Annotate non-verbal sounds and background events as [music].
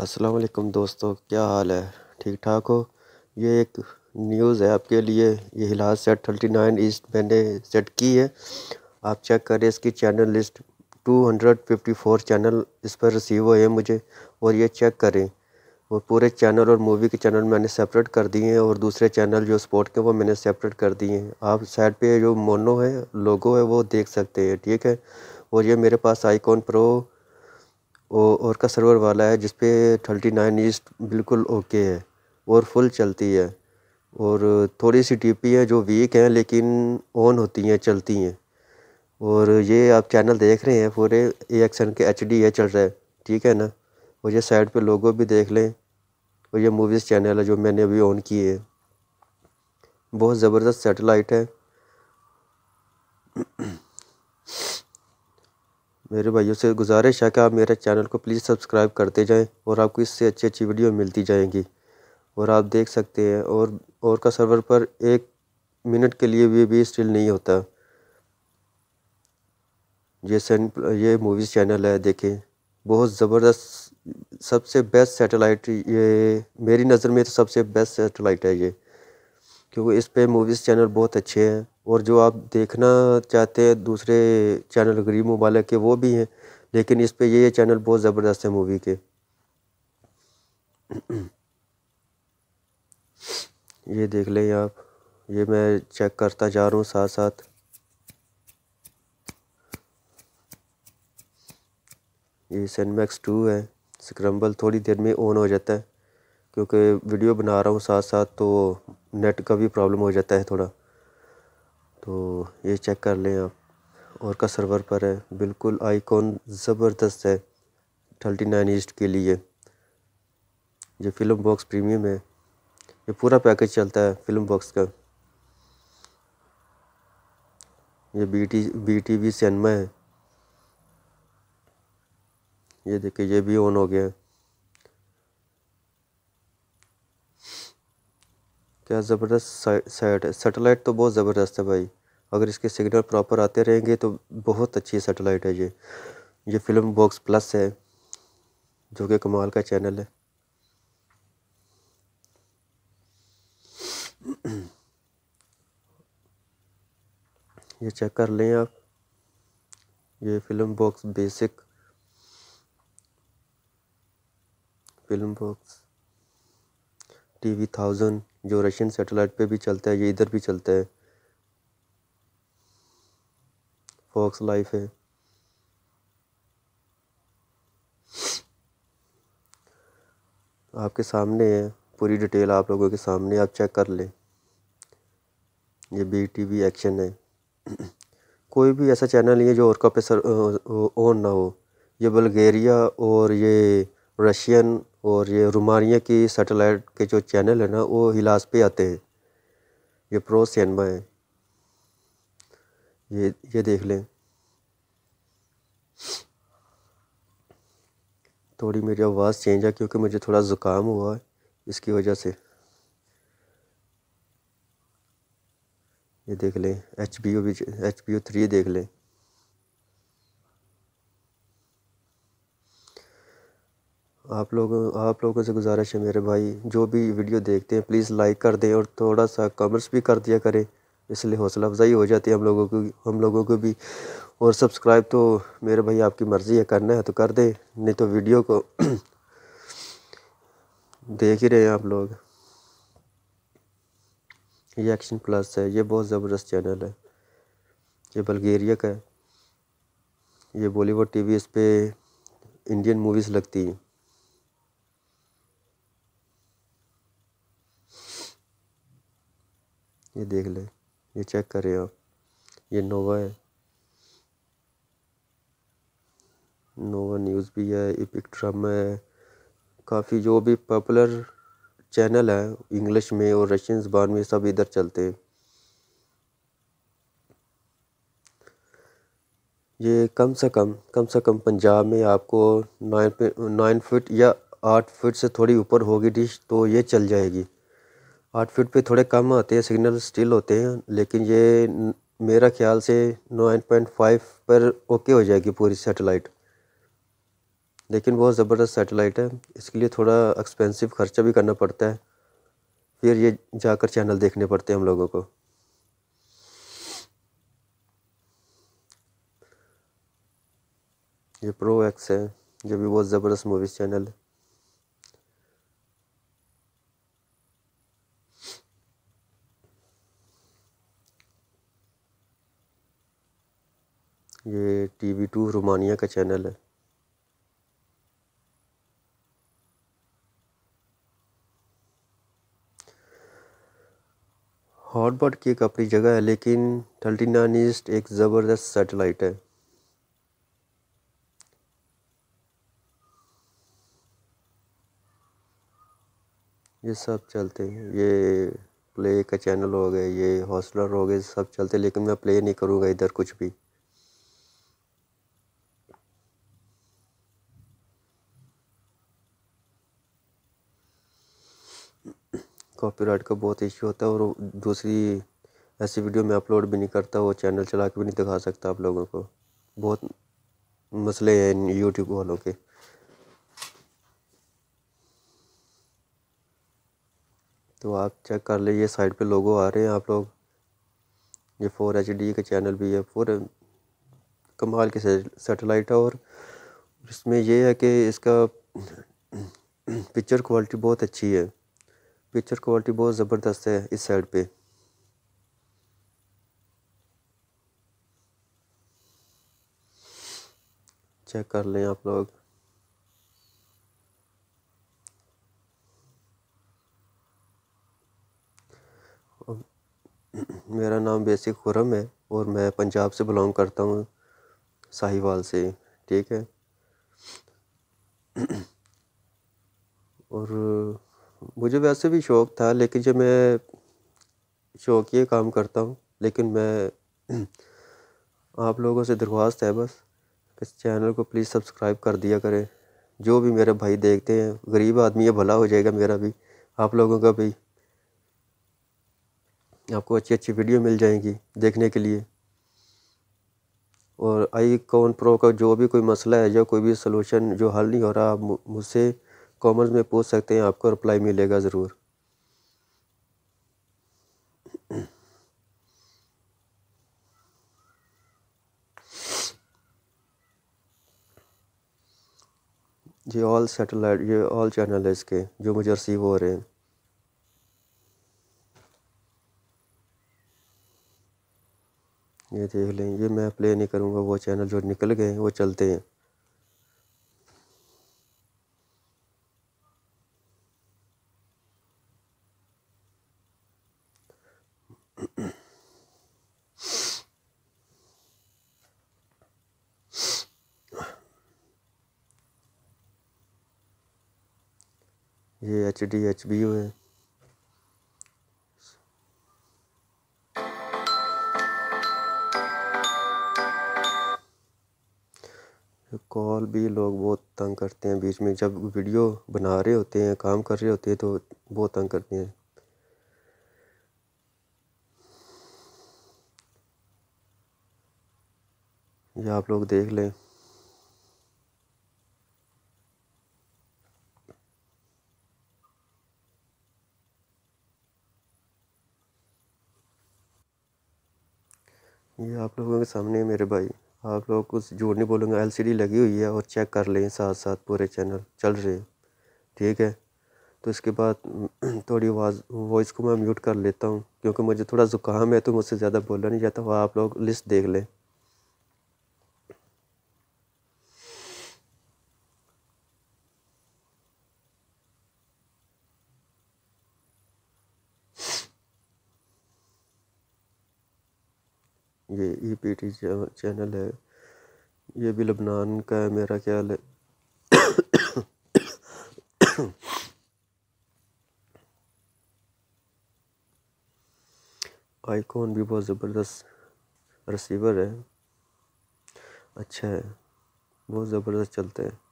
अस्सलाम वालेकुम दोस्तों क्या हाल है ठीक ठाक हो ये एक न्यूज़ है आपके लिए ये Hellas sat thirty nine east मैंने सेट की है आप चेक करें इसकी channel list two hundred fifty four channel इस पर रिसीव हुए हैं मुझे और ये चेक करें वो पूरे चैनल और मूवी के चैनल मैंने सेपरेट कर दिए हैं और दूसरे चैनल जो स्पोर्ट के वो मैंने सेपरेट कर दिए हैं आप साइड पे जो मोनो है लोगो है वो देख सकते हैं ठीक है और ये मेरे पास आईकॉन प्रो और का सर्वर वाला है जिसपे थर्टी नाइन ईस्ट बिल्कुल ओके है और फुल चलती है और थोड़ी सी टी पी है जो वीक हैं लेकिन ऑन होती हैं चलती हैं और ये आप चैनल देख रहे हैं पूरे ए एक्सन के एच डी है चल रहा है ठीक है ना और ये साइड पे लोगों भी देख लें और ये मूवीज़ चैनल है जो मैंने अभी ऑन किए है बहुत ज़बरदस्त सेटेलाइट है मेरे भाइयों से गुजारिश है कि आप मेरे चैनल को प्लीज़ सब्सक्राइब करते जाएं और आपको इससे अच्छी अच्छी वीडियो मिलती जाएंगी और आप देख सकते हैं और और का सर्वर पर एक मिनट के लिए भी भी स्टिल नहीं होता ये सन ये मूवीज़ चैनल है देखें बहुत ज़बरदस्त सबसे बेस्ट सैटेलाइट ये मेरी नज़र में तो सबसे बेस्ट सैटेलाइट है ये क्योंकि इस पर मूवीज़ चैनल बहुत अच्छे हैं और जो आप देखना चाहते हैं दूसरे चैनल गरीब मुबालक के वो भी हैं लेकिन इस पे ये चैनल बहुत ज़बरदस्त है मूवी के [clears throat] ये देख लें आप ये मैं चेक करता जा रहा हूँ साथ साथ ये सनमैक्स टू है स्क्रम्बल थोड़ी देर में ऑन हो जाता है क्योंकि वीडियो बना रहा हूँ साथ साथ तो नेट का भी प्रॉब्लम हो जाता है थोड़ा तो ये चेक कर लें आप और का सर्वर पर है बिल्कुल आइकॉन ज़बरदस्त है थर्टी नाइन ईस्ट के लिए ये फिल्म बॉक्स प्रीमियम है ये पूरा पैकेज चलता है फिल्म बॉक्स का ये B T B T V cinema है ये देखिए ये भी ऑन हो गया है क्या ज़बरदस्त साइट है सेटेलाइट तो बहुत ज़बरदस्त है भाई अगर इसके सिग्नल प्रॉपर आते रहेंगे तो बहुत अच्छी सेटेलाइट है ये ये फिल्म बॉक्स प्लस है जो कि कमाल का चैनल है ये चेक कर लें आप ये film box basic film box T V thousand जो रशियन सेटेलाइट पे भी चलता है ये इधर भी चलता है फॉक्स लाइफ है आपके सामने है पूरी डिटेल आप लोगों के सामने आप चेक कर लें ये बी टी वी एक्शन है कोई भी ऐसा चैनल नहीं है जो का पे सर ऑन ना हो ये बल्गेरिया और ये रशियन और ये रोमानिया की सैटेलाइट के जो चैनल है ना वो हिलास पे आते हैं ये प्रो सिनेमा है ये ये देख लें थोड़ी मेरी आवाज़ चेंज है क्योंकि मुझे थोड़ा ज़ुकाम हुआ है इसकी वजह से ये देख लें एच बी ओ भी एच बी ओ थ्री देख लें आप लोगों आप लोगों से गुजारिश है मेरे भाई जो भी वीडियो देखते हैं प्लीज़ लाइक कर दें और थोड़ा सा कमेंट्स भी कर दिया करें इसलिए हौसला अफजाई हो जाती है हम लोगों को हम लोगों को भी और सब्सक्राइब तो मेरे भाई आपकी मर्ज़ी है करना है तो कर दें नहीं तो वीडियो को [clears throat] देख ही रहे हैं आप लोग ये एक्शन प्लस है ये बहुत ज़बरदस्त चैनल है ये बल्गेरिया का है ये बॉलीवुड टीवी इस पर इंडियन मूवीज़ लगती हैं ये देख लें ये चेक करें आप ये नोवा है नोवा न्यूज़ भी है इपिक ड्रामा है काफ़ी जो भी पॉपुलर चैनल है इंग्लिश में और रशियन जबान में सब इधर चलते हैं ये कम से कम कम से कम पंजाब में आपको नाइन नाइन फिट या आठ फिट से थोड़ी ऊपर होगी डिश तो ये चल जाएगी आठ फीट पे थोड़े कम आते हैं सिग्नल स्टिल होते हैं लेकिन ये मेरा ख्याल से नाइन पॉइंट फाइव पर ओके हो जाएगी पूरी सेटेलाइट लेकिन बहुत ज़बरदस्त सेटेलाइट है इसके लिए थोड़ा एक्सपेंसिव खर्चा भी करना पड़ता है फिर ये जाकर चैनल देखने पड़ते हैं हम लोगों को ये प्रो एक्स है जो भी बहुत ज़बरदस्त मूवीज़ चैनल है टी वी टू रोमानिया का चैनल है हॉटबॉट की एक अपनी जगह है लेकिन थर्टी नाइन ईस्ट एक ज़बरदस्त सैटेलाइट है ये सब चलते हैं ये प्ले का चैनल हो गया ये हॉस्टलर हो गए सब चलते लेकिन मैं प्ले नहीं करूँगा इधर कुछ भी कॉपीराइट का बहुत इश्यू होता है और दूसरी ऐसी वीडियो मैं अपलोड भी नहीं करता वो चैनल चला के भी नहीं दिखा सकता आप लोगों को बहुत मसले हैं इन यूट्यूब वालों के तो आप चेक कर लीजिए साइड पे लोगो आ रहे हैं आप लोग ये फोर एच डी का चैनल भी है फोर कमाल के सेटेलाइट है और इसमें यह है कि इसका पिक्चर क्वालिटी बहुत अच्छी है पिक्चर क्वालिटी बहुत ज़बरदस्त है इस साइड पे चेक कर लें आप लोग मेरा नाम बेसिक खुरम है और मैं पंजाब से बिलोंग करता हूँ साहिवाल से ठीक है और मुझे वैसे भी शौक़ था लेकिन जब मैं ये काम करता हूँ लेकिन मैं [clears throat] आप लोगों से दरख्वास्त है बस इस चैनल को प्लीज़ सब्सक्राइब कर दिया करें जो भी मेरे भाई देखते हैं गरीब आदमी है भला हो जाएगा मेरा भी आप लोगों का भी आपको अच्छी अच्छी वीडियो मिल जाएंगी देखने के लिए और आई कॉन प्रो का जो भी कोई मसला है या कोई भी सलूशन जो हल नहीं हो रहा आप मुझसे कॉमर्स में पूछ सकते हैं आपको रिप्लाई मिलेगा ज़रूर ये ऑल सेटेलाइट ये ऑल चैनल है इसके जो मुझे रिसीव हो रहे हैं ये देख लें ये मैं प्ले नहीं करूँगा वो चैनल जो निकल गए हैं वो चलते हैं ये H D H B O है कॉल भी लोग बहुत तंग करते हैं बीच में जब वीडियो बना रहे होते हैं काम कर रहे होते हैं तो बहुत तंग करते हैं ये आप लोग देख लें ये आप लोगों के सामने मेरे भाई आप लोग कुछ जोर नहीं बोलूँगा एलसीडी लगी हुई है और चेक कर लें साथ साथ पूरे चैनल चल रहे हैं ठीक है तो इसके बाद [clears throat] थोड़ी आवाज़ वॉइस को मैं म्यूट कर लेता हूँ क्योंकि मुझे थोड़ा ज़ुकाम है तो मुझसे ज़्यादा बोला नहीं जाता वह आप लोग लिस्ट देख लें ये ई पी टी चैनल है ये भी लबनान का है मेरा ख्याल है आईकॉन भी बहुत ज़बरदस्त रिसीवर है अच्छा है बहुत ज़बरदस्त चलते हैं